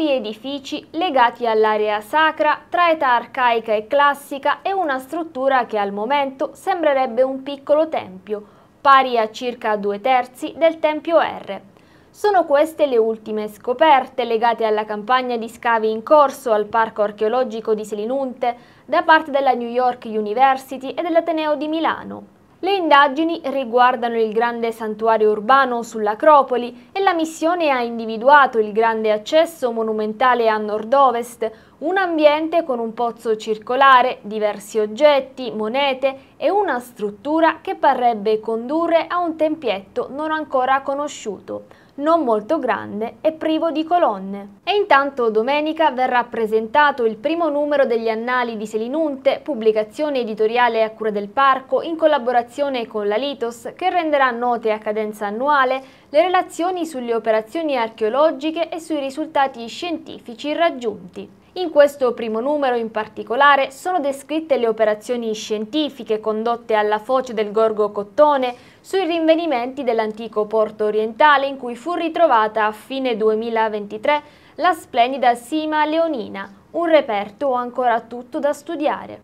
nuovi edifici legati all'area sacra tra età arcaica e classica e una struttura che al momento sembrerebbe un piccolo tempio, pari a circa due terzi del tempio R. Sono queste le ultime scoperte legate alla campagna di scavi in corso al Parco archeologico di Selinunte da parte della New York University e dell'Ateneo di Milano. Le indagini riguardano il grande santuario urbano sull'Acropoli e la missione ha individuato il grande accesso monumentale a nord-ovest, un ambiente con un pozzo circolare, diversi oggetti, monete e una struttura che parrebbe condurre a un tempietto non ancora conosciuto, non molto grande e privo di colonne. E intanto domenica verrà presentato il primo numero degli Annali di Selinunte, pubblicazione editoriale a cura del parco in collaborazione con la Litos che renderà note a cadenza annuale le relazioni sulle operazioni archeologiche e sui risultati scientifici raggiunti. In questo primo numero in particolare sono descritte le operazioni scientifiche condotte alla foce del Gorgo Cottone sui rinvenimenti dell'antico porto orientale in cui fu ritrovata a fine 2023 la splendida Sima Leonina, un reperto ancora tutto da studiare.